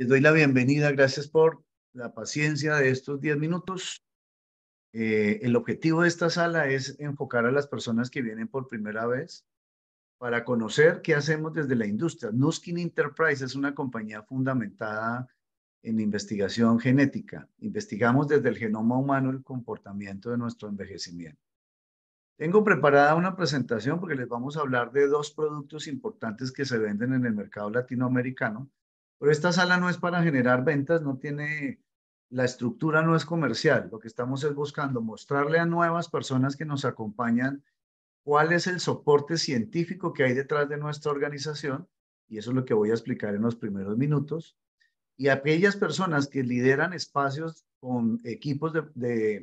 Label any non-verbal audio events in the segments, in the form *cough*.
Les doy la bienvenida, gracias por la paciencia de estos 10 minutos. Eh, el objetivo de esta sala es enfocar a las personas que vienen por primera vez para conocer qué hacemos desde la industria. Nuskin Enterprise es una compañía fundamentada en investigación genética. Investigamos desde el genoma humano el comportamiento de nuestro envejecimiento. Tengo preparada una presentación porque les vamos a hablar de dos productos importantes que se venden en el mercado latinoamericano pero esta sala no es para generar ventas, no tiene, la estructura no es comercial. Lo que estamos es buscando mostrarle a nuevas personas que nos acompañan cuál es el soporte científico que hay detrás de nuestra organización, y eso es lo que voy a explicar en los primeros minutos. Y aquellas personas que lideran espacios con equipos de,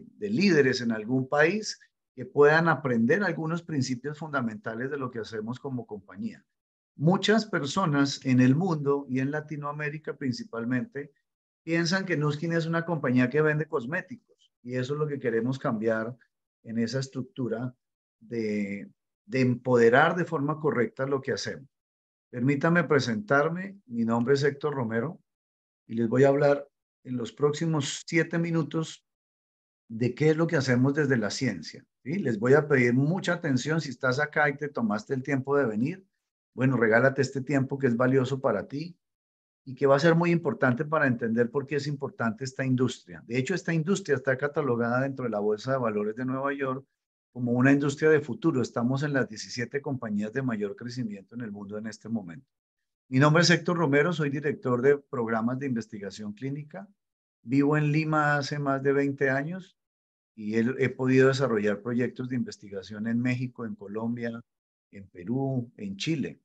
de líderes en algún país, que puedan aprender algunos principios fundamentales de lo que hacemos como compañía. Muchas personas en el mundo y en Latinoamérica principalmente piensan que Nuskin es una compañía que vende cosméticos y eso es lo que queremos cambiar en esa estructura de, empoderar de forma correcta lo que hacemos. Permítame presentarme, mi nombre es Héctor Romero y les voy a hablar en los próximos siete minutos de qué es lo que hacemos desde la ciencia. Les voy a pedir mucha atención si estás acá y te tomaste el tiempo de venir bueno, regálate este tiempo que es valioso para ti y que va a ser muy importante para entender por qué es importante esta industria. De hecho, esta industria está catalogada dentro de la Bolsa de Valores de Nueva York como una industria de futuro. Estamos en las 17 compañías de mayor crecimiento en el mundo en este momento. Mi nombre es Héctor Romero, soy director de programas de investigación clínica. Vivo en Lima hace más de 20 años y he, he podido desarrollar proyectos de investigación en México, en Colombia, en Perú, en Chile.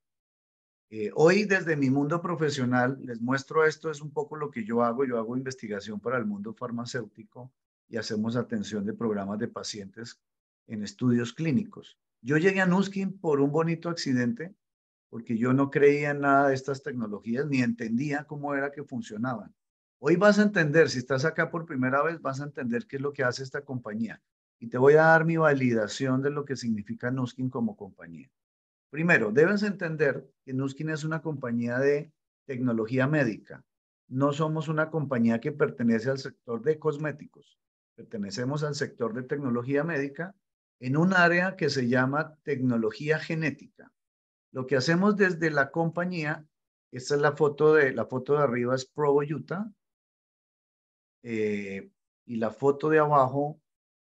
Eh, hoy desde mi mundo profesional les muestro esto, es un poco lo que yo hago. Yo hago investigación para el mundo farmacéutico y hacemos atención de programas de pacientes en estudios clínicos. Yo llegué a Nuskin por un bonito accidente porque yo no creía en nada de estas tecnologías ni entendía cómo era que funcionaban. Hoy vas a entender, si estás acá por primera vez, vas a entender qué es lo que hace esta compañía. Y te voy a dar mi validación de lo que significa Nuskin como compañía. Primero, debes entender que Nuskin es una compañía de tecnología médica. No somos una compañía que pertenece al sector de cosméticos. Pertenecemos al sector de tecnología médica en un área que se llama tecnología genética. Lo que hacemos desde la compañía, esta es la foto de, la foto de arriba es Provo, Utah, eh, y la foto de abajo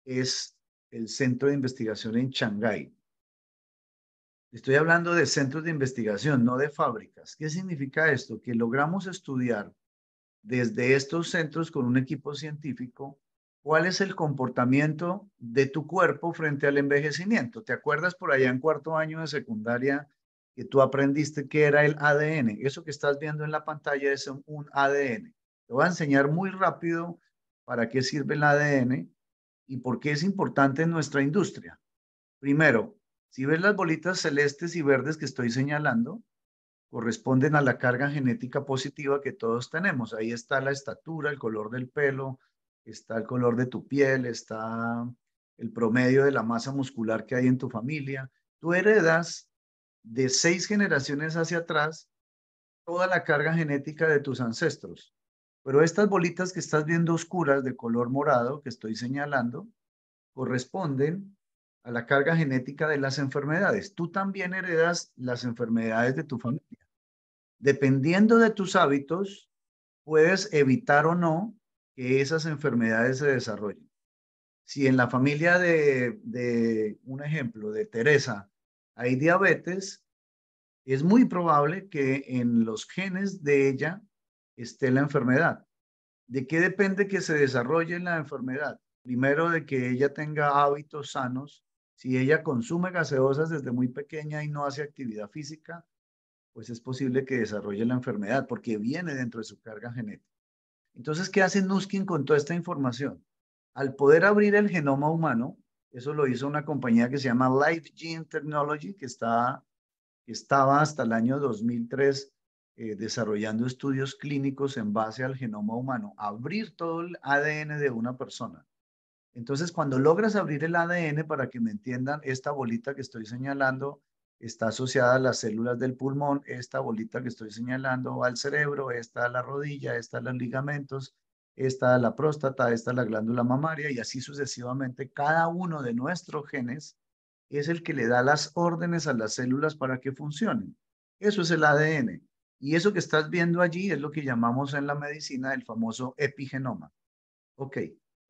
es el centro de investigación en Shanghái. Estoy hablando de centros de investigación, no de fábricas. ¿Qué significa esto? Que logramos estudiar desde estos centros con un equipo científico cuál es el comportamiento de tu cuerpo frente al envejecimiento. ¿Te acuerdas por allá en cuarto año de secundaria que tú aprendiste qué era el ADN? Eso que estás viendo en la pantalla es un ADN. Te voy a enseñar muy rápido para qué sirve el ADN y por qué es importante en nuestra industria. Primero, si ves las bolitas celestes y verdes que estoy señalando, corresponden a la carga genética positiva que todos tenemos. Ahí está la estatura, el color del pelo, está el color de tu piel, está el promedio de la masa muscular que hay en tu familia. Tú heredas de seis generaciones hacia atrás toda la carga genética de tus ancestros. Pero estas bolitas que estás viendo oscuras de color morado que estoy señalando corresponden a la carga genética de las enfermedades. Tú también heredas las enfermedades de tu familia. Dependiendo de tus hábitos, puedes evitar o no que esas enfermedades se desarrollen. Si en la familia de, de un ejemplo, de Teresa, hay diabetes, es muy probable que en los genes de ella esté la enfermedad. ¿De qué depende que se desarrolle la enfermedad? Primero, de que ella tenga hábitos sanos si ella consume gaseosas desde muy pequeña y no hace actividad física, pues es posible que desarrolle la enfermedad porque viene dentro de su carga genética. Entonces, ¿qué hace Nuskin con toda esta información? Al poder abrir el genoma humano, eso lo hizo una compañía que se llama Life Gene Technology, que, estaba hasta el año 2003 eh, desarrollando estudios clínicos en base al genoma humano, abrir todo el ADN de una persona entonces, cuando logras abrir el ADN, para que me entiendan, esta bolita que estoy señalando está asociada a las células del pulmón, esta bolita que estoy señalando al cerebro, esta a la rodilla, esta a los ligamentos, esta a la próstata, esta a la glándula mamaria y así sucesivamente. Cada uno de nuestros genes es el que le da las órdenes a las células para que funcionen. Eso es el ADN. Y eso que estás viendo allí es lo que llamamos en la medicina el famoso epigenoma. Ok,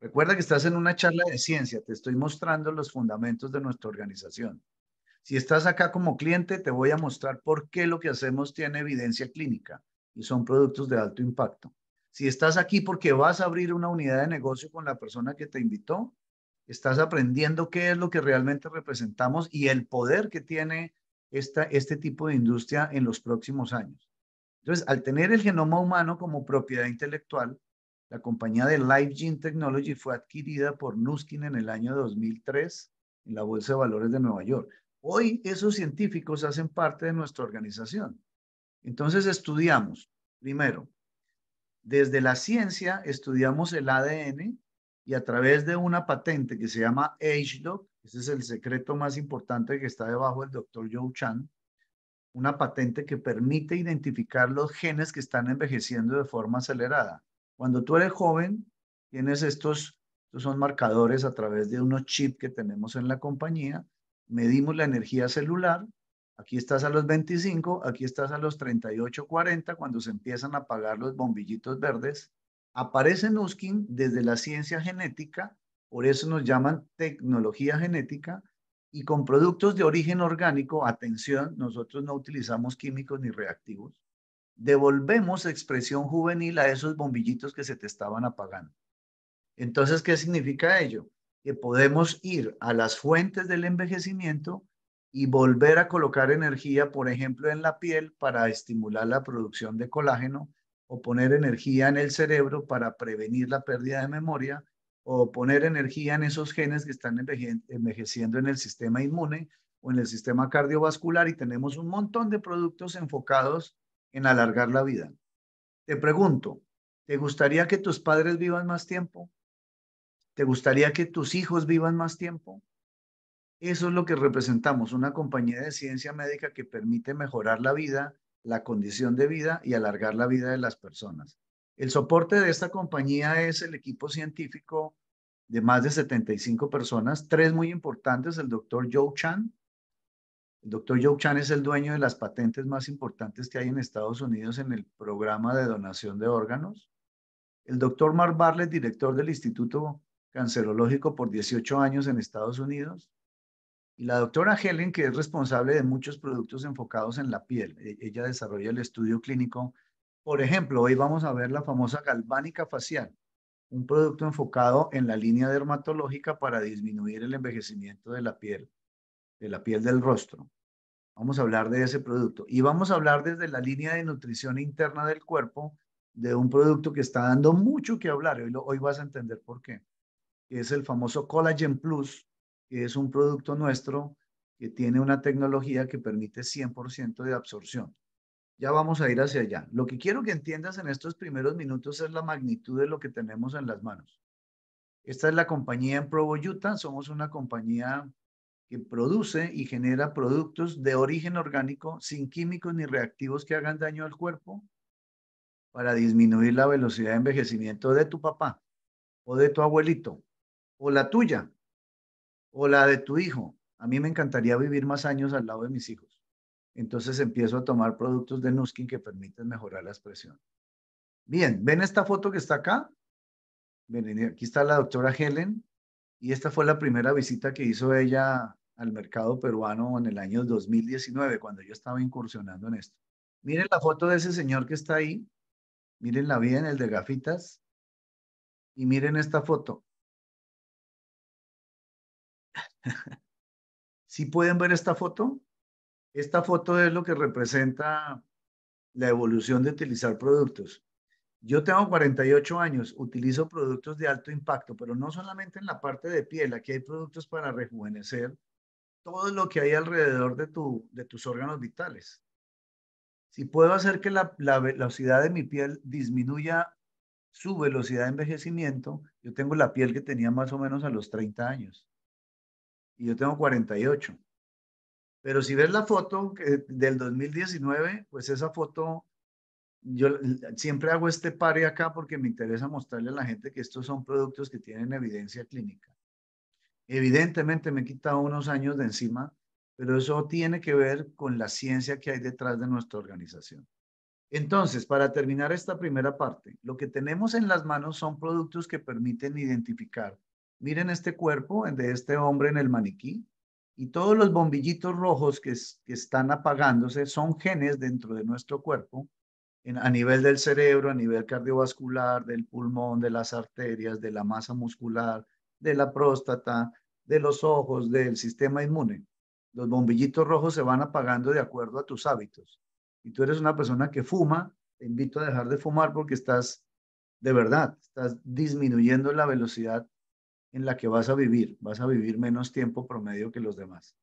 Recuerda que estás en una charla de ciencia, te estoy mostrando los fundamentos de nuestra organización. Si estás acá como cliente, te voy a mostrar por qué lo que hacemos tiene evidencia clínica y son productos de alto impacto. Si estás aquí porque vas a abrir una unidad de negocio con la persona que te invitó, estás aprendiendo qué es lo que realmente representamos y el poder que tiene esta, este tipo de industria en los próximos años. Entonces, al tener el genoma humano como propiedad intelectual, la compañía de Life Gene Technology fue adquirida por Nuskin en el año 2003 en la Bolsa de Valores de Nueva York. Hoy esos científicos hacen parte de nuestra organización. Entonces estudiamos, primero, desde la ciencia estudiamos el ADN y a través de una patente que se llama AgeDoc. ese es el secreto más importante que está debajo del doctor Joe Chan, una patente que permite identificar los genes que están envejeciendo de forma acelerada. Cuando tú eres joven, tienes estos, estos son marcadores a través de unos chips que tenemos en la compañía, medimos la energía celular, aquí estás a los 25, aquí estás a los 38, 40, cuando se empiezan a apagar los bombillitos verdes, aparece Nuskin desde la ciencia genética, por eso nos llaman tecnología genética, y con productos de origen orgánico, atención, nosotros no utilizamos químicos ni reactivos, devolvemos expresión juvenil a esos bombillitos que se te estaban apagando. Entonces, ¿qué significa ello? Que podemos ir a las fuentes del envejecimiento y volver a colocar energía, por ejemplo, en la piel para estimular la producción de colágeno o poner energía en el cerebro para prevenir la pérdida de memoria o poner energía en esos genes que están envejeciendo en el sistema inmune o en el sistema cardiovascular y tenemos un montón de productos enfocados en alargar la vida. Te pregunto, ¿te gustaría que tus padres vivan más tiempo? ¿Te gustaría que tus hijos vivan más tiempo? Eso es lo que representamos, una compañía de ciencia médica que permite mejorar la vida, la condición de vida y alargar la vida de las personas. El soporte de esta compañía es el equipo científico de más de 75 personas, tres muy importantes, el doctor Joe Chan, el doctor Joe Chan es el dueño de las patentes más importantes que hay en Estados Unidos en el programa de donación de órganos. El doctor Mark Barlett, director del Instituto Cancerológico por 18 años en Estados Unidos. Y la doctora Helen, que es responsable de muchos productos enfocados en la piel. E, ella desarrolla el estudio clínico. Por ejemplo, hoy vamos a ver la famosa galvánica facial, un producto enfocado en la línea dermatológica para disminuir el envejecimiento de la piel, de la piel del rostro. Vamos a hablar de ese producto. Y vamos a hablar desde la línea de nutrición interna del cuerpo de un producto que está dando mucho que hablar. Hoy, lo, hoy vas a entender por qué. Es el famoso Collagen Plus, que es un producto nuestro que tiene una tecnología que permite 100% de absorción. Ya vamos a ir hacia allá. Lo que quiero que entiendas en estos primeros minutos es la magnitud de lo que tenemos en las manos. Esta es la compañía en Provo, Utah. Somos una compañía que produce y genera productos de origen orgánico sin químicos ni reactivos que hagan daño al cuerpo para disminuir la velocidad de envejecimiento de tu papá o de tu abuelito o la tuya o la de tu hijo. A mí me encantaría vivir más años al lado de mis hijos. Entonces empiezo a tomar productos de Nuskin que permiten mejorar la expresión. Bien, ¿ven esta foto que está acá? aquí está la doctora Helen, y esta fue la primera visita que hizo ella al mercado peruano en el año 2019, cuando yo estaba incursionando en esto. Miren la foto de ese señor que está ahí, Miren la bien, el de gafitas, y miren esta foto. *laughs* ¿Sí pueden ver esta foto? Esta foto es lo que representa la evolución de utilizar productos. Yo tengo 48 años, utilizo productos de alto impacto, pero no solamente en la parte de piel, aquí hay productos para rejuvenecer todo lo que hay alrededor de, tu, de tus órganos vitales. Si puedo hacer que la, la velocidad de mi piel disminuya su velocidad de envejecimiento, yo tengo la piel que tenía más o menos a los 30 años y yo tengo 48. Pero si ves la foto del 2019, pues esa foto yo siempre hago este pare acá porque me interesa mostrarle a la gente que estos son productos que tienen evidencia clínica. Evidentemente me he quitado unos años de encima, pero eso tiene que ver con la ciencia que hay detrás de nuestra organización. Entonces, para terminar esta primera parte, lo que tenemos en las manos son productos que permiten identificar. Miren este cuerpo el de este hombre en el maniquí y todos los bombillitos rojos que están apagándose son genes dentro de nuestro cuerpo a nivel del cerebro, a nivel cardiovascular, del pulmón, de las arterias, de la masa muscular, de la próstata, de los ojos, del sistema inmune. Los bombillitos rojos se van apagando de acuerdo a tus hábitos. Y tú eres una persona que fuma, te invito a dejar de fumar porque estás, de verdad, estás disminuyendo la velocidad en la que vas a vivir. Vas a vivir menos tiempo promedio que los demás.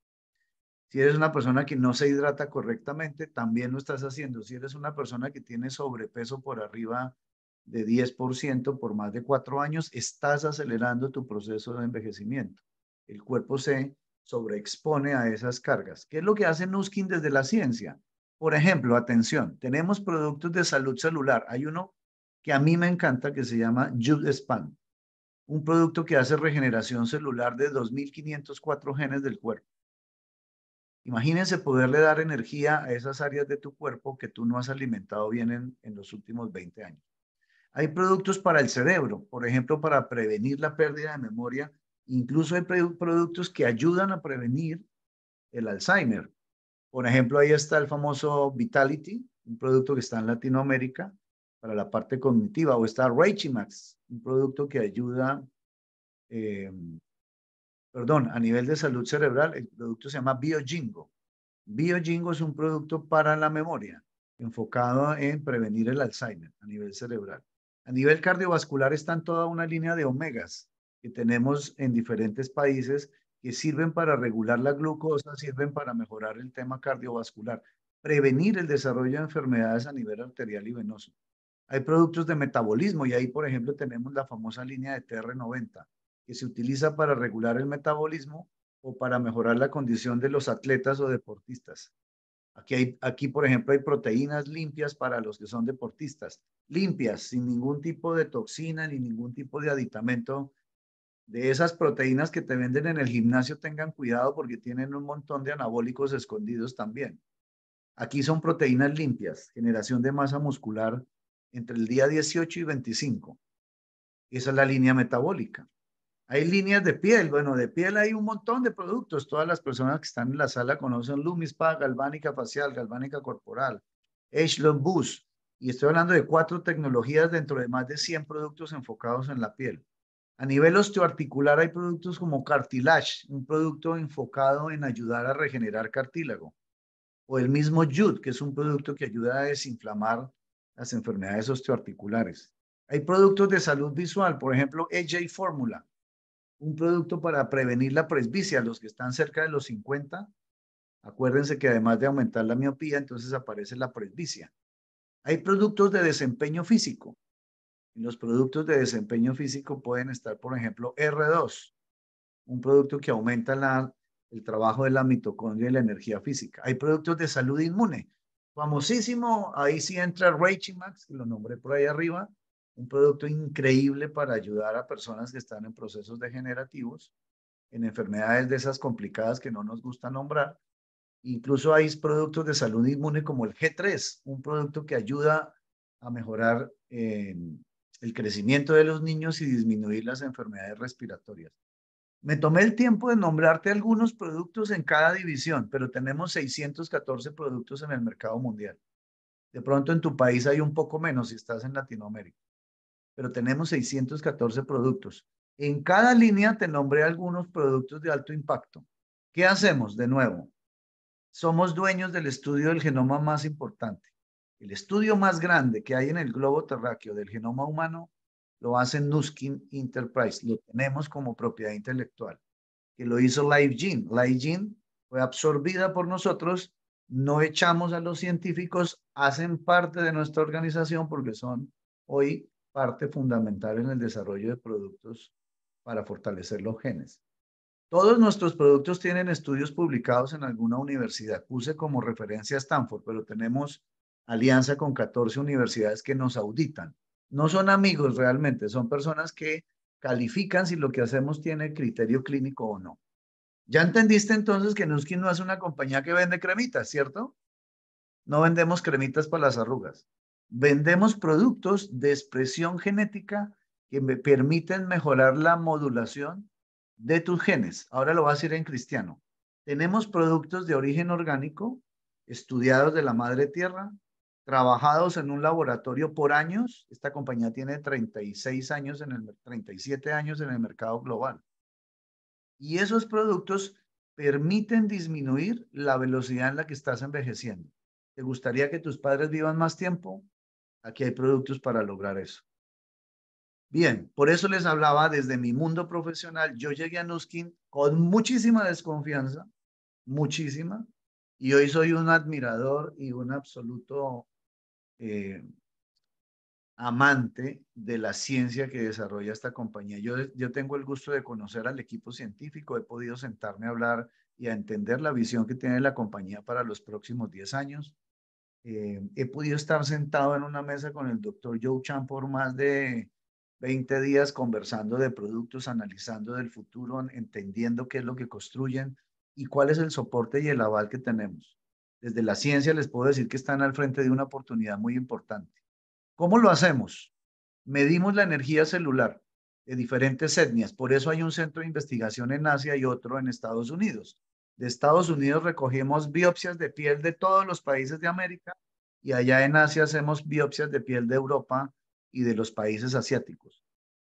Si eres una persona que no se hidrata correctamente, también lo estás haciendo. Si eres una persona que tiene sobrepeso por arriba de 10% por más de cuatro años, estás acelerando tu proceso de envejecimiento. El cuerpo se sobreexpone a esas cargas. ¿Qué es lo que hace Nuskin desde la ciencia? Por ejemplo, atención, tenemos productos de salud celular. Hay uno que a mí me encanta que se llama JUDESPAN, un producto que hace regeneración celular de 2.504 genes del cuerpo. Imagínense poderle dar energía a esas áreas de tu cuerpo que tú no has alimentado bien en, los últimos 20 años. Hay productos para el cerebro, por ejemplo, para prevenir la pérdida de memoria. Incluso hay productos que ayudan a prevenir el Alzheimer. Por ejemplo, ahí está el famoso Vitality, un producto que está en Latinoamérica para la parte cognitiva, o está Reichimax, un producto que ayuda eh, perdón, a nivel de salud cerebral, el producto se llama BioJingo. BioJingo es un producto para la memoria, enfocado en prevenir el Alzheimer a nivel cerebral. A nivel cardiovascular están toda una línea de omegas que tenemos en diferentes países que sirven para regular la glucosa, sirven para mejorar el tema cardiovascular, prevenir el desarrollo de enfermedades a nivel arterial y venoso. Hay productos de metabolismo y ahí, por ejemplo, tenemos la famosa línea de TR90, que se utiliza para regular el metabolismo o para mejorar la condición de los atletas o deportistas. Aquí, hay, aquí, por ejemplo, hay proteínas limpias para los que son deportistas, limpias, sin ningún tipo de toxina ni ningún tipo de aditamento. De esas proteínas que te venden en el gimnasio, tengan cuidado porque tienen un montón de anabólicos escondidos también. Aquí son proteínas limpias, generación de masa muscular entre el día 18 y 25. Esa es la línea metabólica. Hay líneas de piel, bueno, de piel hay un montón de productos. Todas las personas que están en la sala conocen Lumispa, galvánica facial, galvánica corporal, Echelon Boost. Y estoy hablando de cuatro tecnologías dentro de más de 100 productos enfocados en la piel. A nivel osteoarticular hay productos como Cartilage, un producto enfocado en ayudar a regenerar cartílago. O el mismo Jude, que es un producto que ayuda a desinflamar las enfermedades osteoarticulares. Hay productos de salud visual, por ejemplo, EJ Formula, un producto para prevenir la presbicia. Los que están cerca de los 50, acuérdense que además de aumentar la miopía, entonces aparece la presbicia. Hay productos de desempeño físico. los productos de desempeño físico pueden estar, por ejemplo, R2, un producto que aumenta el trabajo de la mitocondria y la energía física. Hay productos de salud inmune. Famosísimo, ahí sí entra Reichimax, que lo nombré por ahí arriba, un producto increíble para ayudar a personas que están en procesos degenerativos, en enfermedades de esas complicadas que no nos gusta nombrar. Incluso hay productos de salud inmune como el G3, un producto que ayuda a mejorar eh, el crecimiento de los niños y disminuir las enfermedades respiratorias. Me tomé el tiempo de nombrarte algunos productos en cada división, pero tenemos 614 productos en el mercado mundial. De pronto en tu país hay un poco menos si estás en Latinoamérica pero tenemos 614 productos. En cada línea te nombré algunos productos de alto impacto. ¿Qué hacemos de nuevo? Somos dueños del estudio del genoma más importante. El estudio más grande que hay en el globo terráqueo del genoma humano lo hace Nuskin Enterprise. Lo tenemos como propiedad intelectual, que lo hizo LiveGene. LiveGene fue absorbida por nosotros. No echamos a los científicos, hacen parte de nuestra organización porque son hoy parte fundamental en el desarrollo de productos para fortalecer los genes. Todos nuestros productos tienen estudios publicados en alguna universidad. Puse como referencia Stanford, pero tenemos alianza con 14 universidades que nos auditan. No son amigos realmente, son personas que califican si lo que hacemos tiene criterio clínico o no. Ya entendiste entonces que Nuskin no es una compañía que vende cremitas, ¿cierto? No vendemos cremitas para las arrugas vendemos productos de expresión genética que me permiten mejorar la modulación de tus genes. Ahora lo vas a ir en cristiano. Tenemos productos de origen orgánico, estudiados de la madre tierra, trabajados en un laboratorio por años. Esta compañía tiene 36 años en el 37 años en el mercado global. Y esos productos permiten disminuir la velocidad en la que estás envejeciendo. ¿Te gustaría que tus padres vivan más tiempo? Aquí hay productos para lograr eso. Bien, por eso les hablaba desde mi mundo profesional. Yo llegué a Nuskin con muchísima desconfianza, muchísima, y hoy soy un admirador y un absoluto eh, amante de la ciencia que desarrolla esta compañía. Yo, yo tengo el gusto de conocer al equipo científico, he podido sentarme a hablar y a entender la visión que tiene la compañía para los próximos 10 años. Eh, he podido estar sentado en una mesa con el doctor Joe Chan por más de 20 días conversando de productos, analizando del futuro, entendiendo qué es lo que construyen y cuál es el soporte y el aval que tenemos. Desde la ciencia les puedo decir que están al frente de una oportunidad muy importante. ¿Cómo lo hacemos? Medimos la energía celular de diferentes etnias. Por eso hay un centro de investigación en Asia y otro en Estados Unidos de Estados Unidos recogemos biopsias de piel de todos los países de América y allá en Asia hacemos biopsias de piel de Europa y de los países asiáticos.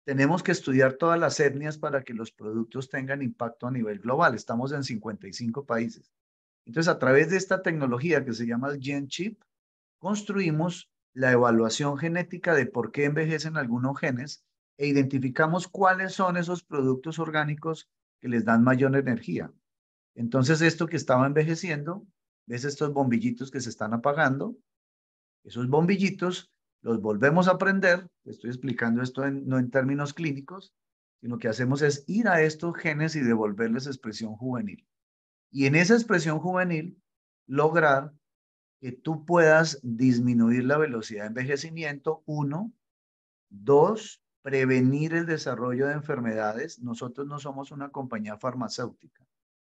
Tenemos que estudiar todas las etnias para que los productos tengan impacto a nivel global. Estamos en 55 países. Entonces, a través de esta tecnología que se llama gen GenChip, construimos la evaluación genética de por qué envejecen algunos genes e identificamos cuáles son esos productos orgánicos que les dan mayor energía. Entonces esto que estaba envejeciendo, ves estos bombillitos que se están apagando, esos bombillitos los volvemos a prender, estoy explicando esto no en términos clínicos, sino que hacemos es ir a estos genes y devolverles expresión juvenil. Y en esa expresión juvenil, lograr que tú puedas disminuir la velocidad de envejecimiento, uno. Dos, prevenir el desarrollo de enfermedades. Nosotros no somos una compañía farmacéutica.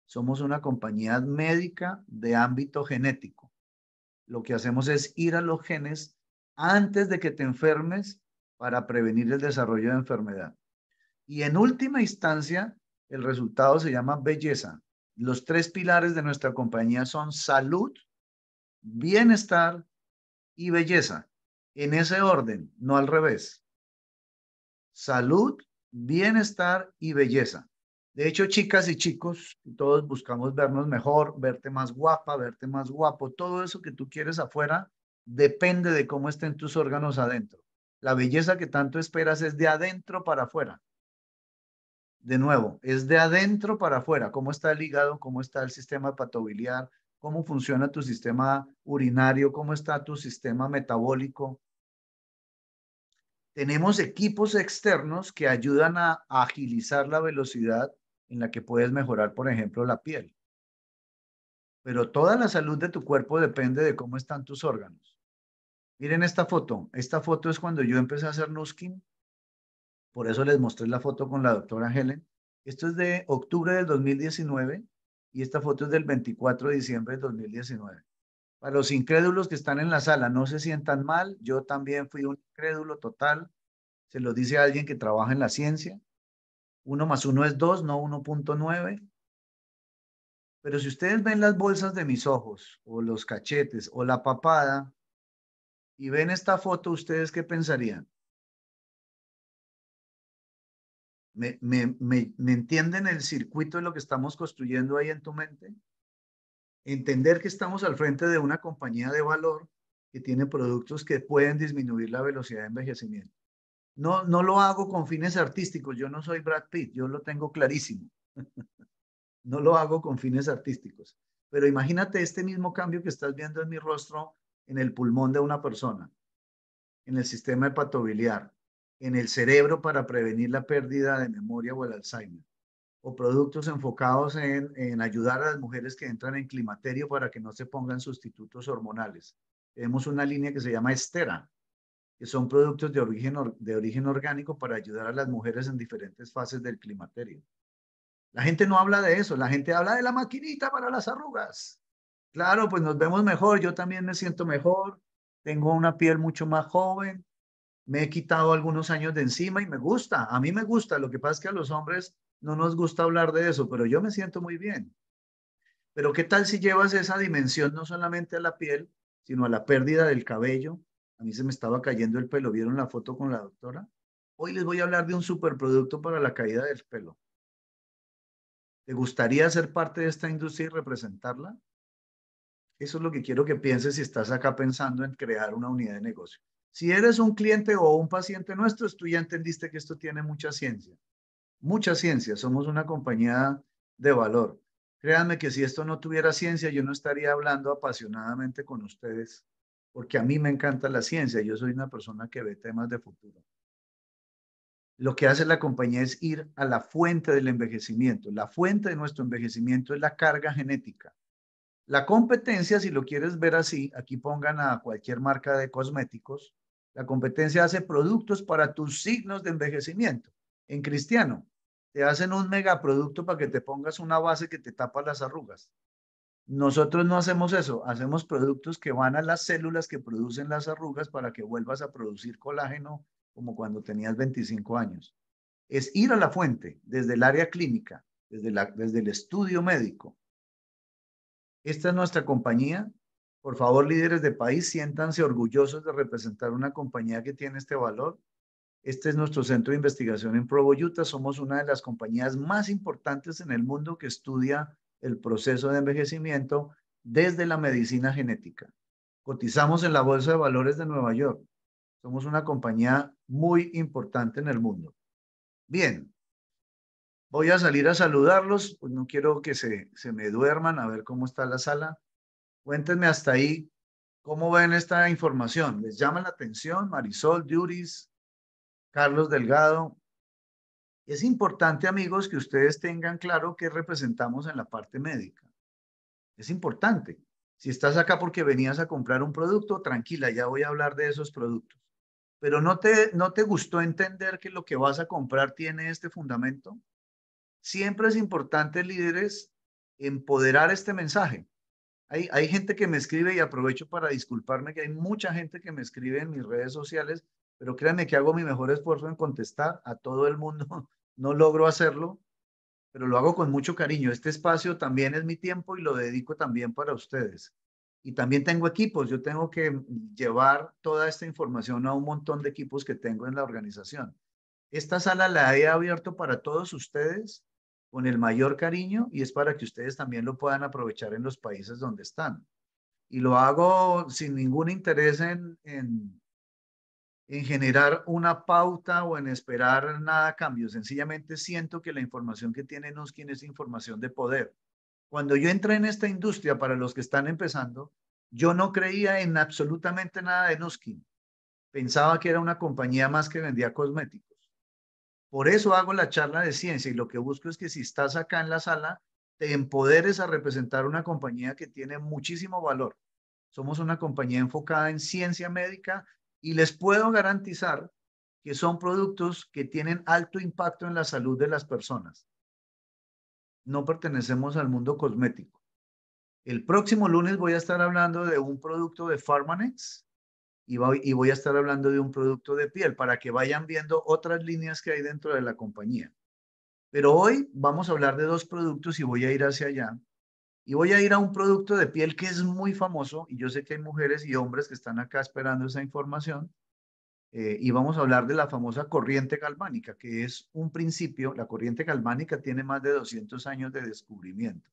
Somos una compañía médica de ámbito genético. Lo que hacemos es ir a los genes antes de que te enfermes para prevenir el desarrollo de enfermedad. Y en última instancia, el resultado se llama belleza. Los tres pilares de nuestra compañía son salud, bienestar y belleza. En ese orden, no al revés. Salud, bienestar y belleza. De hecho, chicas y chicos, todos buscamos vernos mejor, verte más guapa, verte más guapo. Todo eso que tú quieres afuera depende de cómo estén tus órganos adentro. La belleza que tanto esperas es de adentro para afuera. De nuevo, es de adentro para afuera. ¿Cómo está el hígado? ¿Cómo está el sistema hepatobiliar? ¿Cómo funciona tu sistema urinario? ¿Cómo está tu sistema metabólico? Tenemos equipos externos que ayudan a agilizar la velocidad en la que puedes mejorar, por ejemplo, la piel. Pero toda la salud de tu cuerpo depende de cómo están tus órganos. Miren esta foto. Esta foto es cuando yo empecé a hacer Nuskin. Por eso les mostré la foto con la doctora Helen. Esto es de octubre del 2019 y esta foto es del 24 de diciembre del 2019. Para los incrédulos que están en la sala, no se sientan mal. Yo también fui un incrédulo total. Se lo dice alguien que trabaja en la ciencia. 1 más 1 es 2, no 1.9. Pero si ustedes ven las bolsas de mis ojos, o los cachetes, o la papada, y ven esta foto, ¿ustedes qué pensarían? ¿Me, entienden el circuito de lo que estamos construyendo ahí en tu mente? Entender que estamos al frente de una compañía de valor que tiene productos que pueden disminuir la velocidad de envejecimiento. No, lo hago con fines artísticos. Yo no soy Brad Pitt, yo lo tengo clarísimo. *laughs* no lo hago con fines artísticos. Pero imagínate este mismo cambio que estás viendo en mi rostro, en el pulmón de una persona, en el sistema hepatobiliar, en el cerebro para prevenir la pérdida de memoria o el Alzheimer, o productos enfocados en, en ayudar a las mujeres que entran en climaterio para que no se pongan sustitutos hormonales. Tenemos una línea que se llama Estera, que son productos de origen, de origen orgánico para ayudar a las mujeres en diferentes fases del climaterio. La gente no habla de eso, la gente habla de la maquinita para las arrugas. Claro, pues nos vemos mejor, yo también me siento mejor, tengo una piel mucho más joven, me he quitado algunos años de encima y me gusta, a mí me gusta, lo que pasa es que a los hombres no nos gusta hablar de eso, pero yo me siento muy bien. Pero ¿qué tal si llevas esa dimensión no solamente a la piel, sino a la pérdida del cabello, a mí se me estaba cayendo el pelo. ¿Vieron la foto con la doctora? Hoy les voy a hablar de un superproducto para la caída del pelo. ¿Te gustaría ser parte de esta industria y representarla? Eso es lo que quiero que pienses si estás acá pensando en crear una unidad de negocio. Si eres un cliente o un paciente nuestro, tú ya entendiste que esto tiene mucha ciencia. Mucha ciencia. Somos una compañía de valor. Créanme que si esto no tuviera ciencia, yo no estaría hablando apasionadamente con ustedes porque a mí me encanta la ciencia, yo soy una persona que ve temas de futuro. Lo que hace la compañía es ir a la fuente del envejecimiento. La fuente de nuestro envejecimiento es la carga genética. La competencia, si lo quieres ver así, aquí pongan a cualquier marca de cosméticos, la competencia hace productos para tus signos de envejecimiento. En cristiano, te hacen un megaproducto para que te pongas una base que te tapa las arrugas. Nosotros no hacemos eso, hacemos productos que van a las células que producen las arrugas para que vuelvas a producir colágeno como cuando tenías 25 años. Es ir a la fuente, desde el área clínica, desde, la, desde el estudio médico. Esta es nuestra compañía. Por favor, líderes de país, siéntanse orgullosos de representar una compañía que tiene este valor. Este es nuestro centro de investigación en Provo, Utah. Somos una de las compañías más importantes en el mundo que estudia el proceso de envejecimiento desde la medicina genética. Cotizamos en la Bolsa de Valores de Nueva York. Somos una compañía muy importante en el mundo. Bien, voy a salir a saludarlos, pues no quiero que se, me duerman, a ver cómo está la sala. Cuéntenme hasta ahí cómo ven esta información. ¿Les llama la atención? Marisol, Yuris, Carlos Delgado, es importante, amigos, que ustedes tengan claro qué representamos en la parte médica. Es importante. Si estás acá porque venías a comprar un producto, tranquila, ya voy a hablar de esos productos. Pero no te, no te gustó entender que lo que vas a comprar tiene este fundamento. Siempre es importante, líderes, empoderar este mensaje. Hay, hay gente que me escribe y aprovecho para disculparme que hay mucha gente que me escribe en mis redes sociales pero créanme que hago mi mejor esfuerzo en contestar a todo el mundo. *laughs* No logro hacerlo, pero lo hago con mucho cariño. Este espacio también es mi tiempo y lo dedico también para ustedes. Y también tengo equipos. Yo tengo que llevar toda esta información a un montón de equipos que tengo en la organización. Esta sala la he abierto para todos ustedes con el mayor cariño y es para que ustedes también lo puedan aprovechar en los países donde están. Y lo hago sin ningún interés en, en en generar una pauta o en esperar nada a cambio. Sencillamente siento que la información que tiene Nuskin es información de poder. Cuando yo entré en esta industria, para los que están empezando, yo no creía en absolutamente nada de Nuskin. Pensaba que era una compañía más que vendía cosméticos. Por eso hago la charla de ciencia y lo que busco es que si estás acá en la sala, te empoderes a representar una compañía que tiene muchísimo valor. Somos una compañía enfocada en ciencia médica y les puedo garantizar que son productos que tienen alto impacto en la salud de las personas. No pertenecemos al mundo cosmético. El próximo lunes voy a estar hablando de un producto de Pharmanex y voy, a estar hablando de un producto de piel para que vayan viendo otras líneas que hay dentro de la compañía. Pero hoy vamos a hablar de dos productos y voy a ir hacia allá y voy a ir a un producto de piel que es muy famoso, y yo sé que hay mujeres y hombres que están acá esperando esa información, eh, y vamos a hablar de la famosa corriente galvánica, que es un principio, la corriente galvánica tiene más de 200 años de descubrimiento,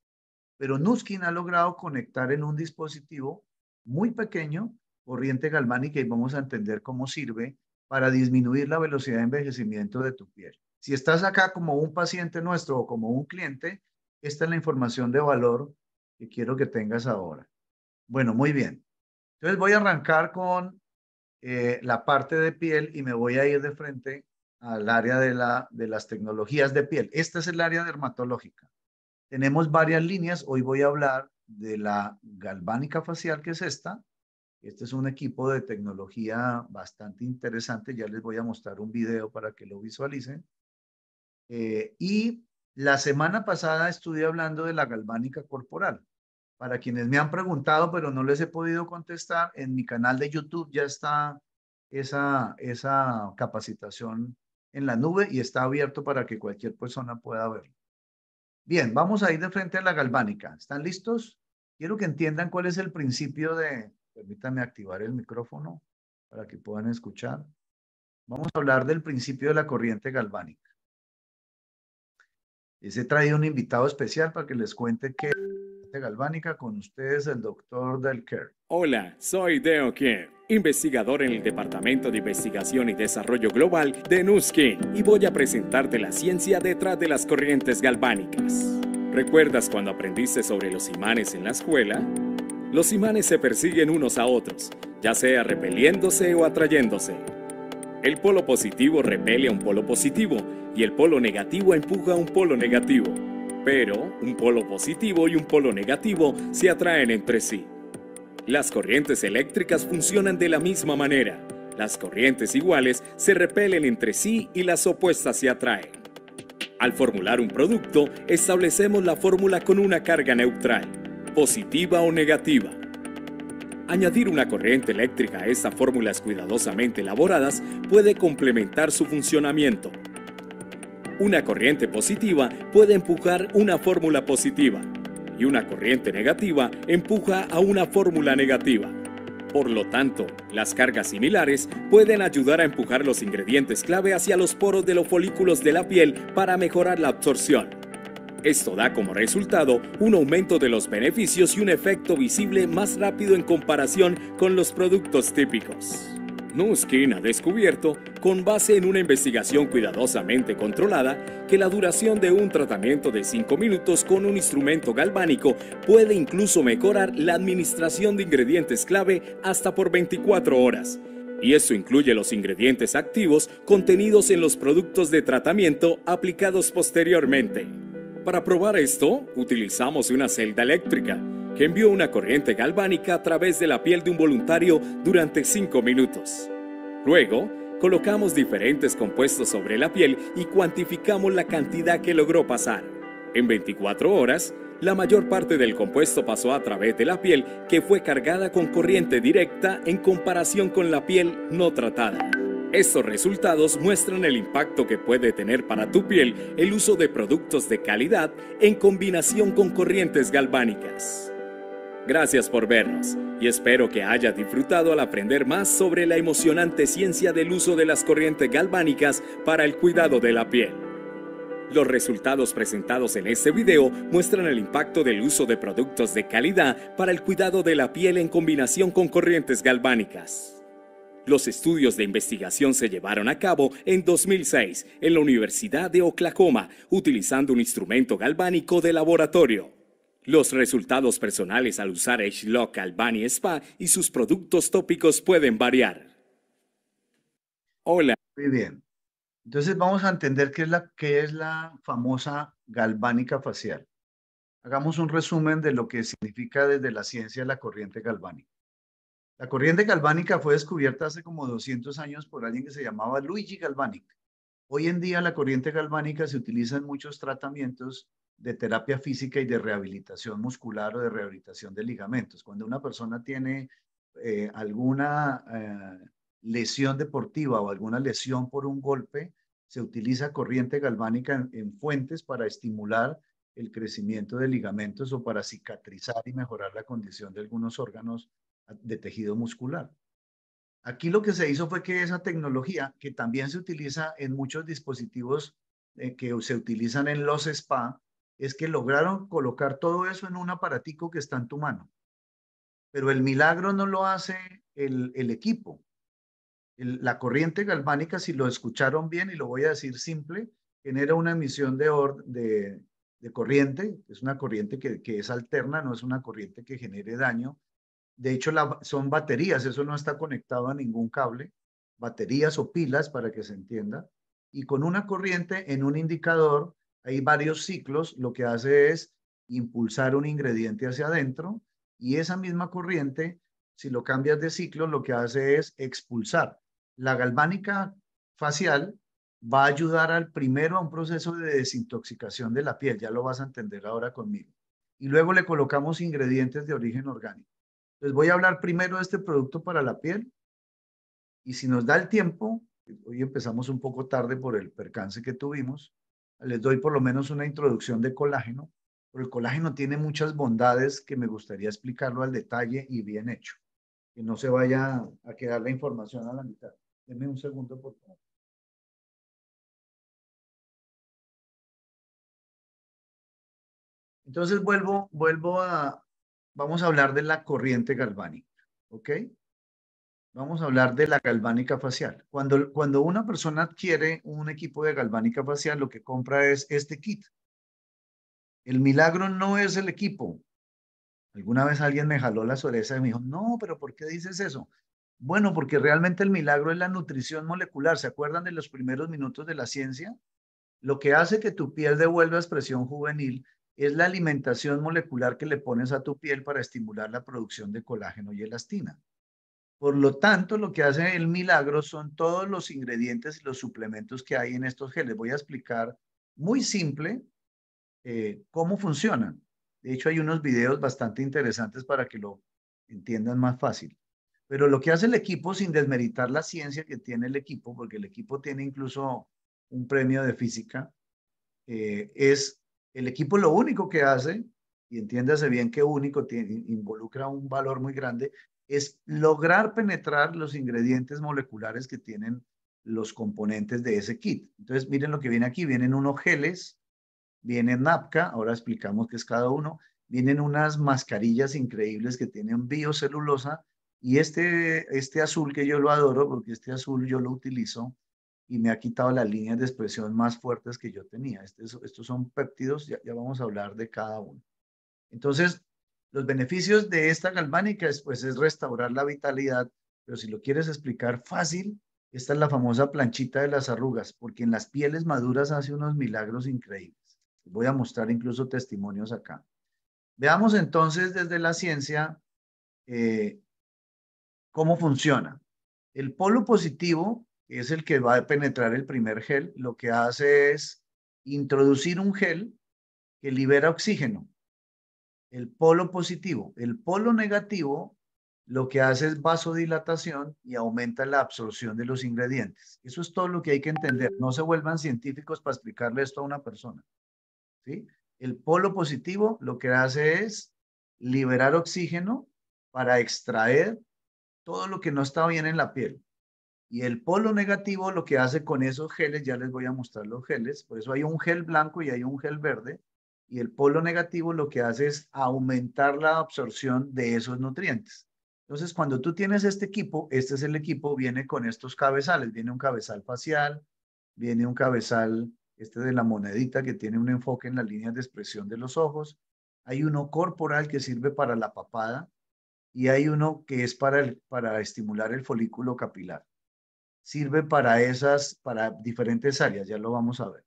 pero Nuskin ha logrado conectar en un dispositivo muy pequeño corriente galvánica y vamos a entender cómo sirve para disminuir la velocidad de envejecimiento de tu piel. Si estás acá como un paciente nuestro o como un cliente, esta es la información de valor que quiero que tengas ahora. Bueno, muy bien. Entonces voy a arrancar con eh, la parte de piel y me voy a ir de frente al área de, la, de las tecnologías de piel. Esta es el área dermatológica. Tenemos varias líneas. Hoy voy a hablar de la galvánica facial, que es esta. Este es un equipo de tecnología bastante interesante. Ya les voy a mostrar un video para que lo visualicen. Eh, y la semana pasada estudié hablando de la galvánica corporal. Para quienes me han preguntado, pero no les he podido contestar, en mi canal de YouTube ya está esa, esa capacitación en la nube y está abierto para que cualquier persona pueda verlo. Bien, vamos a ir de frente a la galvánica. ¿Están listos? Quiero que entiendan cuál es el principio de... Permítanme activar el micrófono para que puedan escuchar. Vamos a hablar del principio de la corriente galvánica he traído un invitado especial para que les cuente que Galvánica con ustedes el doctor Delker. Hola, soy Deo Que, investigador en el Departamento de Investigación y Desarrollo Global de Nuskin y voy a presentarte la ciencia detrás de las corrientes galvánicas. ¿Recuerdas cuando aprendiste sobre los imanes en la escuela? Los imanes se persiguen unos a otros, ya sea repeliéndose o atrayéndose. El polo positivo repele a un polo positivo y el polo negativo empuja un polo negativo. Pero un polo positivo y un polo negativo se atraen entre sí. Las corrientes eléctricas funcionan de la misma manera. Las corrientes iguales se repelen entre sí y las opuestas se atraen. Al formular un producto, establecemos la fórmula con una carga neutral, positiva o negativa. Añadir una corriente eléctrica a estas fórmulas cuidadosamente elaboradas puede complementar su funcionamiento, una corriente positiva puede empujar una fórmula positiva y una corriente negativa empuja a una fórmula negativa. Por lo tanto, las cargas similares pueden ayudar a empujar los ingredientes clave hacia los poros de los folículos de la piel para mejorar la absorción. Esto da como resultado un aumento de los beneficios y un efecto visible más rápido en comparación con los productos típicos. Nuskin ha descubierto, con base en una investigación cuidadosamente controlada, que la duración de un tratamiento de 5 minutos con un instrumento galvánico puede incluso mejorar la administración de ingredientes clave hasta por 24 horas. Y eso incluye los ingredientes activos contenidos en los productos de tratamiento aplicados posteriormente. Para probar esto, utilizamos una celda eléctrica que envió una corriente galvánica a través de la piel de un voluntario durante 5 minutos. Luego, colocamos diferentes compuestos sobre la piel y cuantificamos la cantidad que logró pasar. En 24 horas, la mayor parte del compuesto pasó a través de la piel que fue cargada con corriente directa en comparación con la piel no tratada. Estos resultados muestran el impacto que puede tener para tu piel el uso de productos de calidad en combinación con corrientes galvánicas. Gracias por vernos y espero que hayas disfrutado al aprender más sobre la emocionante ciencia del uso de las corrientes galvánicas para el cuidado de la piel. Los resultados presentados en este video muestran el impacto del uso de productos de calidad para el cuidado de la piel en combinación con corrientes galvánicas. Los estudios de investigación se llevaron a cabo en 2006 en la Universidad de Oklahoma utilizando un instrumento galvánico de laboratorio. Los resultados personales al usar H-Lock Albany Spa y sus productos tópicos pueden variar. Hola. Muy bien. Entonces vamos a entender qué es la, qué es la famosa galvánica facial. Hagamos un resumen de lo que significa desde la ciencia la corriente galvánica. La corriente galvánica fue descubierta hace como 200 años por alguien que se llamaba Luigi Galvani. Hoy en día la corriente galvánica se utiliza en muchos tratamientos de terapia física y de rehabilitación muscular o de rehabilitación de ligamentos. Cuando una persona tiene eh, alguna eh, lesión deportiva o alguna lesión por un golpe, se utiliza corriente galvánica en, fuentes para estimular el crecimiento de ligamentos o para cicatrizar y mejorar la condición de algunos órganos de tejido muscular. Aquí lo que se hizo fue que esa tecnología, que también se utiliza en muchos dispositivos eh, que se utilizan en los spa, es que lograron colocar todo eso en un aparatico que está en tu mano. Pero el milagro no lo hace el, equipo. la corriente galvánica, si lo escucharon bien, y lo voy a decir simple, genera una emisión de, or, de, corriente, es una corriente que, es alterna, no es una corriente que genere daño. De hecho, son baterías, eso no está conectado a ningún cable, baterías o pilas para que se entienda. Y con una corriente en un indicador hay varios ciclos, lo que hace es impulsar un ingrediente hacia adentro y esa misma corriente, si lo cambias de ciclo, lo que hace es expulsar. La galvánica facial va a ayudar al primero a un proceso de desintoxicación de la piel, ya lo vas a entender ahora conmigo. Y luego le colocamos ingredientes de origen orgánico. Les voy a hablar primero de este producto para la piel y si nos da el tiempo, hoy empezamos un poco tarde por el percance que tuvimos, les doy por lo menos una introducción de colágeno, pero el colágeno tiene muchas bondades que me gustaría explicarlo al detalle y bien hecho. Que no se vaya a quedar la información a la mitad. Denme un segundo, por favor. Entonces vuelvo, vuelvo a, vamos a hablar de la corriente galvánica, ¿ok? Vamos a hablar de la galvánica facial. Cuando, una persona adquiere un equipo de galvánica facial, lo que compra es este kit. El milagro no es el equipo. Alguna vez alguien me jaló la cereza y me dijo, no, pero ¿por qué dices eso? Bueno, porque realmente el milagro es la nutrición molecular. ¿Se acuerdan de los primeros minutos de la ciencia? Lo que hace que tu piel devuelva expresión juvenil es la alimentación molecular que le pones a tu piel para estimular la producción de colágeno y elastina. Por lo tanto, lo que hace el milagro son todos los ingredientes y los suplementos que hay en estos geles. Voy a explicar muy simple eh, cómo funcionan. De hecho, hay unos videos bastante interesantes para que lo entiendan más fácil. Pero lo que hace el equipo, sin desmeritar la ciencia que tiene el equipo, porque el equipo tiene incluso un premio de física, eh, es el equipo lo único que hace, y entiéndase bien que único involucra un valor muy grande, es lograr penetrar los ingredientes moleculares que tienen los componentes de ese kit. Entonces, miren lo que viene aquí. Vienen unos geles, vienen NAPCA, ahora explicamos qué es cada uno, vienen unas mascarillas increíbles que tienen biocelulosa y este, este azul que yo lo adoro porque este azul yo lo utilizo y me ha quitado las líneas de expresión más fuertes que yo tenía. Este estos son péptidos, ya vamos a hablar de cada uno. Entonces, los beneficios de esta galvánica es, pues, es restaurar la vitalidad, pero si lo quieres explicar fácil, esta es la famosa planchita de las arrugas, porque en las pieles maduras hace unos milagros increíbles. Voy a mostrar incluso testimonios acá. Veamos entonces desde la ciencia eh, cómo funciona. El polo positivo que es el que va a penetrar el primer gel. Lo que hace es introducir un gel que libera oxígeno el polo positivo. El polo negativo lo que hace es vasodilatación y aumenta la absorción de los ingredientes. Eso es todo lo que hay que entender. No se vuelvan científicos para explicarle esto a una persona. ¿sí? El polo positivo lo que hace es liberar oxígeno para extraer todo lo que no está bien en la piel. Y el polo negativo lo que hace con esos geles, ya les voy a mostrar los geles, por eso hay un gel blanco y hay un gel verde, y el polo negativo lo que hace es aumentar la absorción de esos nutrientes. Entonces, cuando tú tienes este equipo, este es el equipo, viene con estos cabezales. Viene un cabezal facial, viene un cabezal, este de la monedita, que tiene un enfoque en las líneas de expresión de los ojos. Hay uno corporal que sirve para la papada y hay uno que es para, para estimular el folículo capilar. Sirve para esas, para diferentes áreas, ya lo vamos a ver.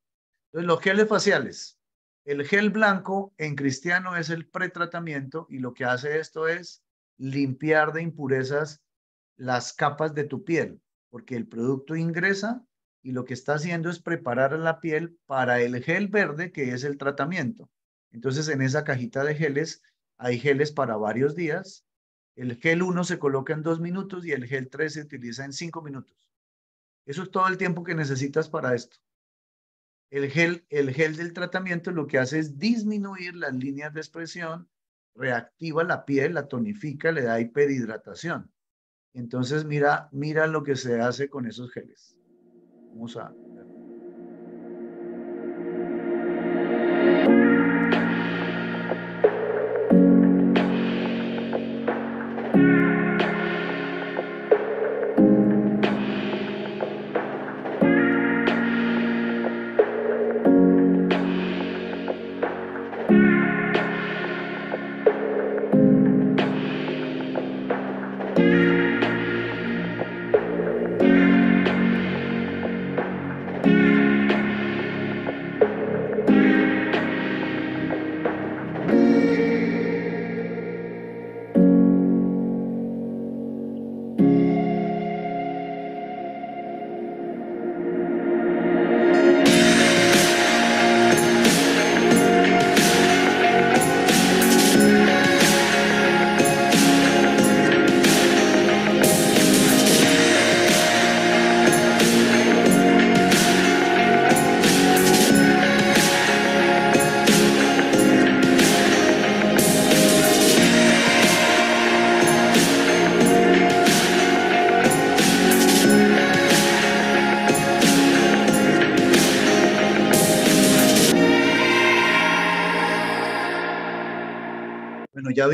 Entonces, los geles faciales el gel blanco en cristiano es el pretratamiento y lo que hace esto es limpiar de impurezas las capas de tu piel, porque el producto ingresa y lo que está haciendo es preparar la piel para el gel verde, que es el tratamiento. Entonces, en esa cajita de geles hay geles para varios días. El gel 1 se coloca en 2 minutos y el gel 3 se utiliza en 5 minutos. Eso es todo el tiempo que necesitas para esto. El gel, el gel del tratamiento lo que hace es disminuir las líneas de expresión, reactiva la piel, la tonifica, le da hiperhidratación. Entonces, mira, mira lo que se hace con esos geles. Vamos a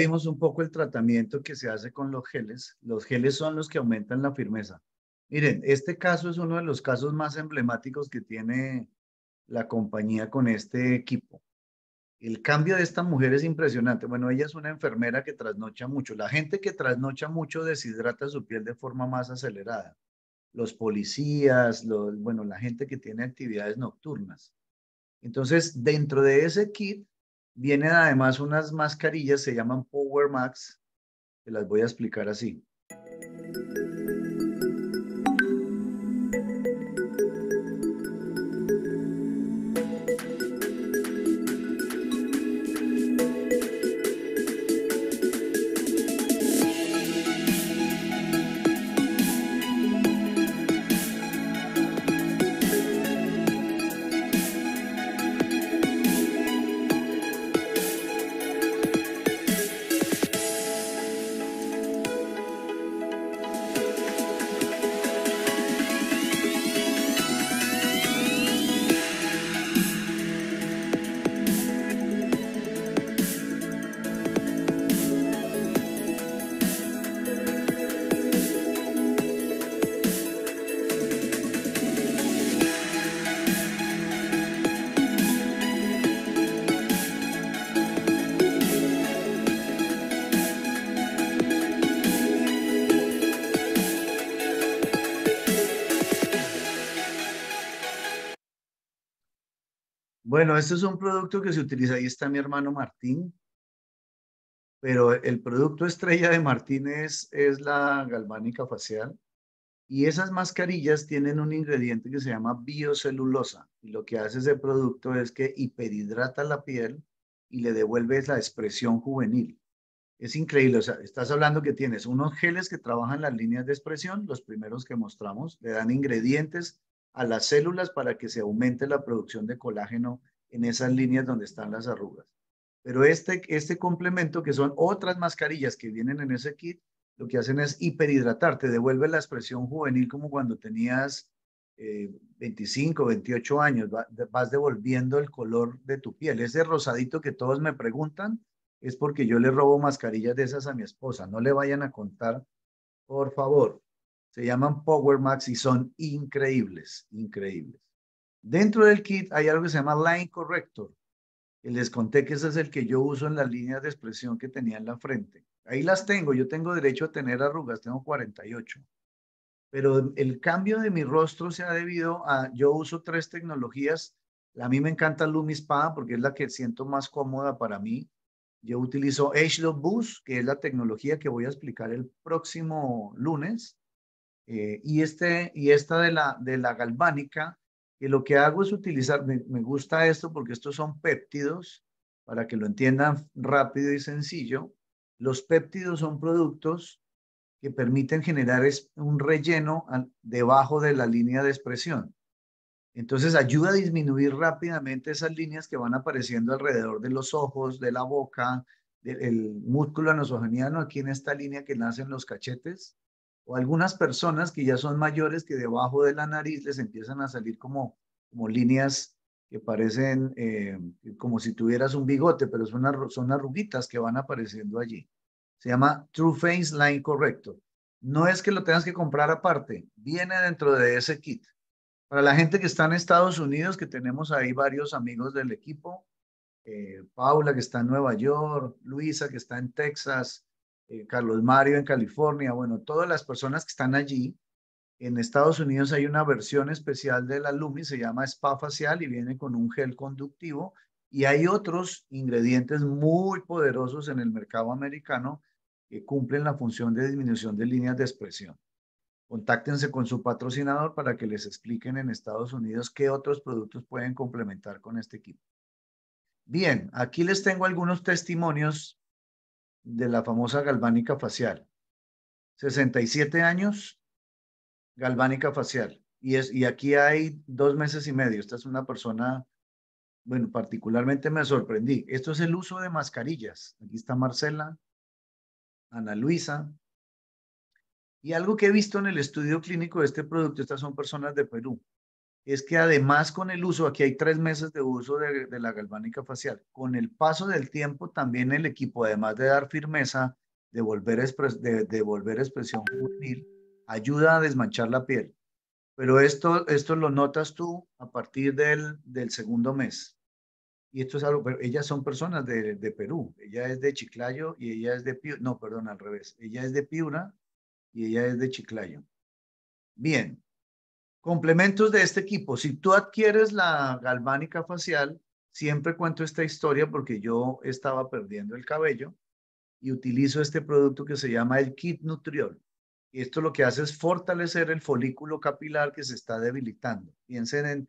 vimos un poco el tratamiento que se hace con los geles. Los geles son los que aumentan la firmeza. Miren, este caso es uno de los casos más emblemáticos que tiene la compañía con este equipo. El cambio de esta mujer es impresionante. Bueno, ella es una enfermera que trasnocha mucho. La gente que trasnocha mucho deshidrata su piel de forma más acelerada. Los policías, los, bueno, la gente que tiene actividades nocturnas. Entonces, dentro de ese kit Vienen además unas mascarillas, se llaman Power Max, que las voy a explicar así. este es un producto que se utiliza, ahí está mi hermano Martín, pero el producto estrella de Martín es, la galvánica facial. Y esas mascarillas tienen un ingrediente que se llama biocelulosa. Y lo que hace ese producto es que hiperhidrata la piel y le devuelve la expresión juvenil. Es increíble, o sea, estás hablando que tienes unos geles que trabajan las líneas de expresión, los primeros que mostramos, le dan ingredientes a las células para que se aumente la producción de colágeno en esas líneas donde están las arrugas. Pero este, este complemento, que son otras mascarillas que vienen en ese kit, lo que hacen es hiperhidratar, te devuelve la expresión juvenil como cuando tenías 25, eh, 28 años, vas devolviendo el color de tu piel. Ese rosadito que todos me preguntan es porque yo le robo mascarillas de esas a mi esposa. No le vayan a contar, por favor. Se llaman Power Max y son increíbles, increíbles. Dentro del kit hay algo que se llama Line Corrector. Les conté que ese es el que yo uso en las líneas de expresión que tenía en la frente. Ahí las tengo, yo tengo derecho a tener arrugas, tengo 48. Pero el cambio de mi rostro se ha debido a, yo uso tres tecnologías. A mí me encanta Lumispa porque es la que siento más cómoda para mí. Yo utilizo of Boost, que es la tecnología que voy a explicar el próximo lunes. Eh, y, este, y esta de la, de la galvánica y lo que hago es utilizar, me, gusta esto porque estos son péptidos, para que lo entiendan rápido y sencillo. Los péptidos son productos que permiten generar un relleno debajo de la línea de expresión. Entonces ayuda a disminuir rápidamente esas líneas que van apareciendo alrededor de los ojos, de la boca, del músculo anosogeniano, aquí en esta línea que nacen los cachetes o algunas personas que ya son mayores que debajo de la nariz les empiezan a salir como, como líneas que parecen eh, como si tuvieras un bigote, pero son, unas son arruguitas que van apareciendo allí. Se llama True Face Line correcto No es que lo tengas que comprar aparte, viene dentro de ese kit. Para la gente que está en Estados Unidos, que tenemos ahí varios amigos del equipo, eh, Paula que está en Nueva York, Luisa que está en Texas, Carlos Mario en California, bueno, todas las personas que están allí. En Estados Unidos hay una versión especial de la Lumi, se llama Spa Facial y viene con un gel conductivo. Y hay otros ingredientes muy poderosos en el mercado americano que cumplen la función de disminución de líneas de expresión. Contáctense con su patrocinador para que les expliquen en Estados Unidos qué otros productos pueden complementar con este equipo. Bien, aquí les tengo algunos testimonios de la famosa galvánica facial. 67 años, galvánica facial. Y, es, y aquí hay dos meses y medio. Esta es una persona, bueno, particularmente me sorprendí. Esto es el uso de mascarillas. Aquí está Marcela, Ana Luisa. Y algo que he visto en el estudio clínico de este producto, estas son personas de Perú, es que además con el uso, aquí hay tres meses de uso de, la galvánica facial, con el paso del tiempo también el equipo, además de dar firmeza, de volver, expresión juvenil, ayuda a desmanchar la piel. Pero esto, esto lo notas tú a partir del, del segundo mes. Y esto es algo, pero ellas son personas de, de, Perú, ella es de Chiclayo y ella es de no, perdón, al revés, ella es de Piura y ella es de Chiclayo. Bien, Complementos de este equipo. Si tú adquieres la galvánica facial, siempre cuento esta historia porque yo estaba perdiendo el cabello y utilizo este producto que se llama el Kit Nutriol. Y esto lo que hace es fortalecer el folículo capilar que se está debilitando. Piensen en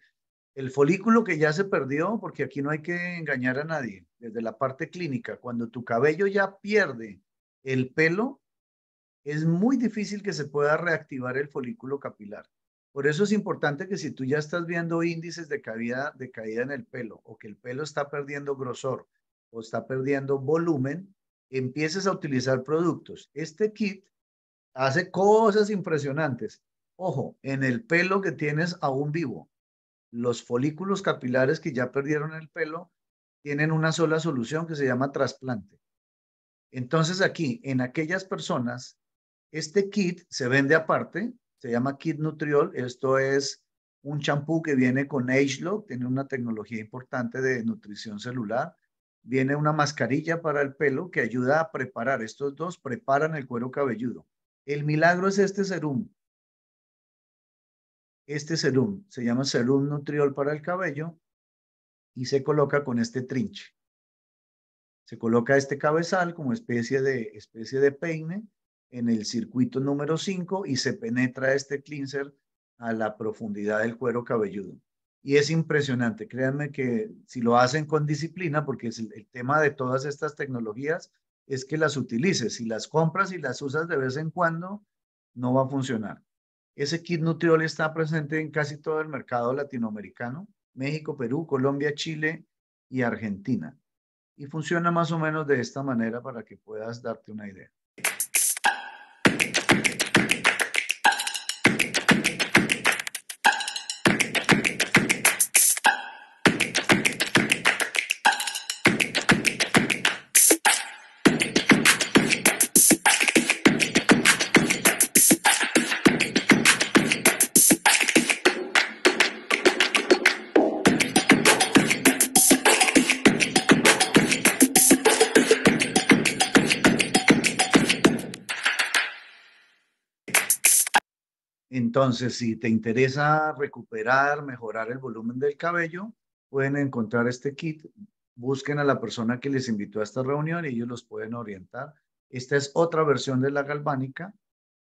el folículo que ya se perdió, porque aquí no hay que engañar a nadie, desde la parte clínica, cuando tu cabello ya pierde el pelo, es muy difícil que se pueda reactivar el folículo capilar. Por eso es importante que si tú ya estás viendo índices de caída, de caída en el pelo o que el pelo está perdiendo grosor o está perdiendo volumen, empieces a utilizar productos. Este kit hace cosas impresionantes. Ojo, en el pelo que tienes aún vivo, los folículos capilares que ya perdieron el pelo tienen una sola solución que se llama trasplante. Entonces aquí, en aquellas personas, este kit se vende aparte, se llama Kid Nutriol. Esto es un champú que viene con AgeLock, tiene una tecnología importante de nutrición celular. Viene una mascarilla para el pelo que ayuda a preparar. Estos dos preparan el cuero cabelludo. El milagro es este serum. Este serum se llama serum nutriol para el cabello y se coloca con este trinche. Se coloca este cabezal como especie de, especie de peine en el circuito número 5 y se penetra este cleanser a la profundidad del cuero cabelludo. Y es impresionante, créanme que si lo hacen con disciplina, porque es el, tema de todas estas tecnologías, es que las utilices. Si las compras y las usas de vez en cuando, no va a funcionar. Ese kit Nutriol está presente en casi todo el mercado latinoamericano, México, Perú, Colombia, Chile y Argentina. Y funciona más o menos de esta manera para que puedas darte una idea. Entonces, si te interesa recuperar, mejorar el volumen del cabello, pueden encontrar este kit. Busquen a la persona que les invitó a esta reunión y ellos los pueden orientar. Esta es otra versión de la galvánica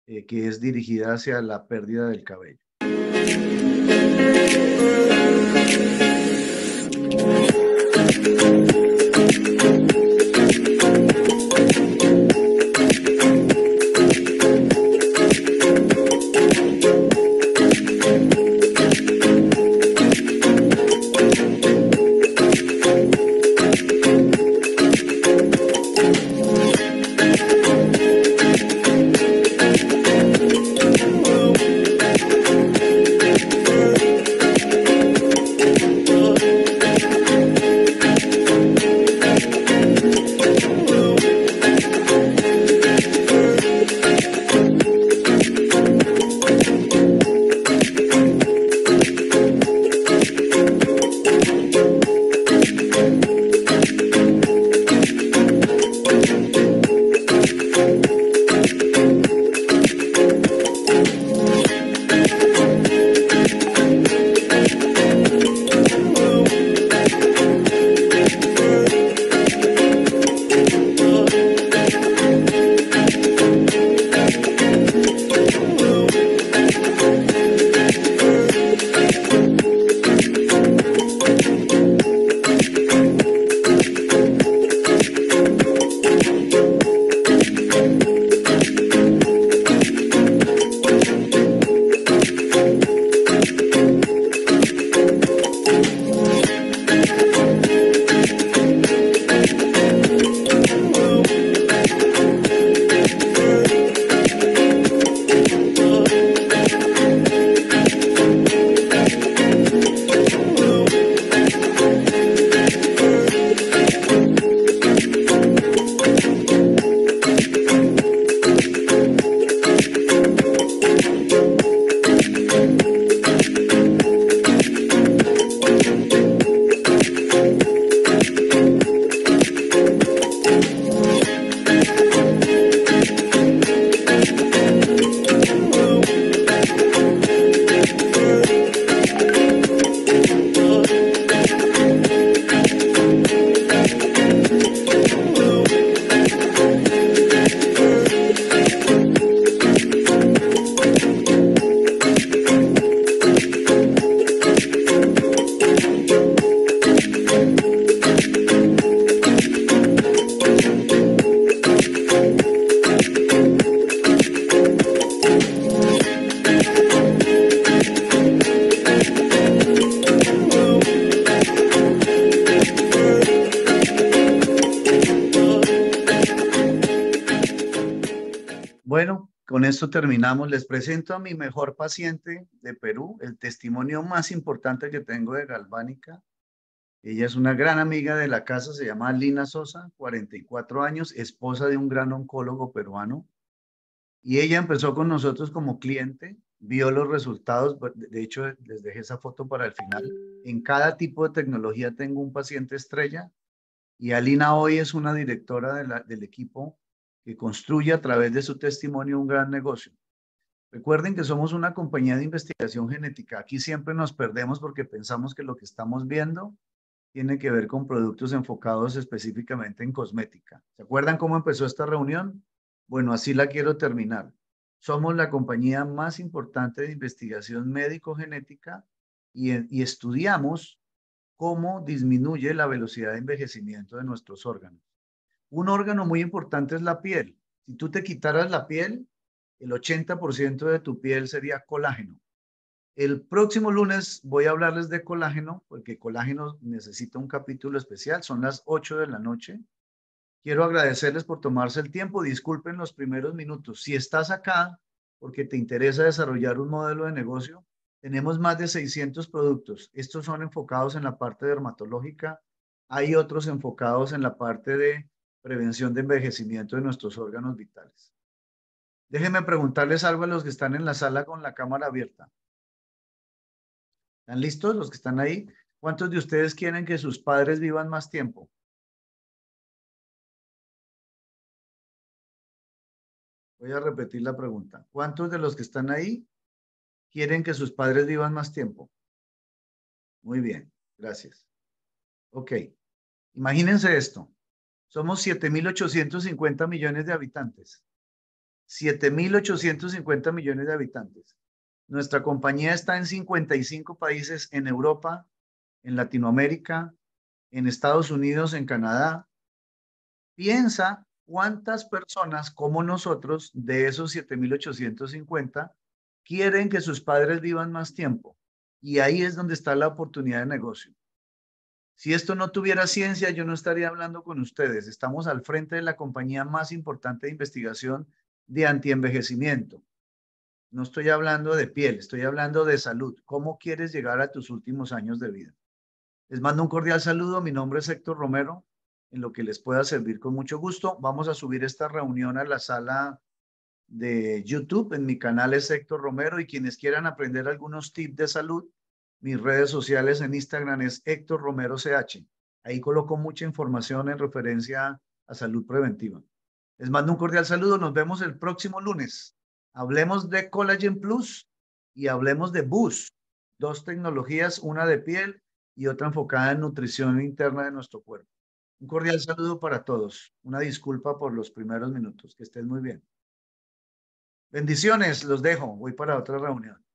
eh, que es dirigida hacia la pérdida del cabello. terminamos. Les presento a mi mejor paciente de Perú, el testimonio más importante que tengo de Galvánica. Ella es una gran amiga de la casa, se llama Lina Sosa, 44 años, esposa de un gran oncólogo peruano. Y ella empezó con nosotros como cliente, vio los resultados, de hecho les dejé esa foto para el final. En cada tipo de tecnología tengo un paciente estrella y Alina hoy es una directora del equipo que construye a través de su testimonio un gran negocio. Recuerden que somos una compañía de investigación genética. Aquí siempre nos perdemos porque pensamos que lo que estamos viendo tiene que ver con productos enfocados específicamente en cosmética. ¿Se acuerdan cómo empezó esta reunión? Bueno, así la quiero terminar. Somos la compañía más importante de investigación médico-genética y, y estudiamos cómo disminuye la velocidad de envejecimiento de nuestros órganos. Un órgano muy importante es la piel. Si tú te quitaras la piel, el 80% de tu piel sería colágeno. El próximo lunes voy a hablarles de colágeno, porque colágeno necesita un capítulo especial. Son las 8 de la noche. Quiero agradecerles por tomarse el tiempo. Disculpen los primeros minutos. Si estás acá porque te interesa desarrollar un modelo de negocio, tenemos más de 600 productos. Estos son enfocados en la parte dermatológica. Hay otros enfocados en la parte de prevención de envejecimiento de nuestros órganos vitales. Déjenme preguntarles algo a los que están en la sala con la cámara abierta. ¿Están listos los que están ahí? ¿Cuántos de ustedes quieren que sus padres vivan más tiempo? Voy a repetir la pregunta. ¿Cuántos de los que están ahí quieren que sus padres vivan más tiempo? Muy bien, gracias. Ok, imagínense esto. Somos 7.850 millones de habitantes. 7.850 millones de habitantes. Nuestra compañía está en 55 países en Europa, en Latinoamérica, en Estados Unidos, en Canadá. Piensa cuántas personas como nosotros de esos 7.850 quieren que sus padres vivan más tiempo. Y ahí es donde está la oportunidad de negocio. Si esto no tuviera ciencia, yo no estaría hablando con ustedes. Estamos al frente de la compañía más importante de investigación de antienvejecimiento. No estoy hablando de piel, estoy hablando de salud. ¿Cómo quieres llegar a tus últimos años de vida? Les mando un cordial saludo. Mi nombre es Héctor Romero. En lo que les pueda servir con mucho gusto. Vamos a subir esta reunión a la sala de YouTube. En mi canal es Héctor Romero y quienes quieran aprender algunos tips de salud, mis redes sociales en Instagram es Héctor Romero CH. Ahí coloco mucha información en referencia a salud preventiva. Les mando un cordial saludo. Nos vemos el próximo lunes. Hablemos de Collagen Plus y hablemos de Boost. dos tecnologías, una de piel y otra enfocada en nutrición interna de nuestro cuerpo. Un cordial saludo para todos. Una disculpa por los primeros minutos. Que estén muy bien. Bendiciones, los dejo. Voy para otra reunión.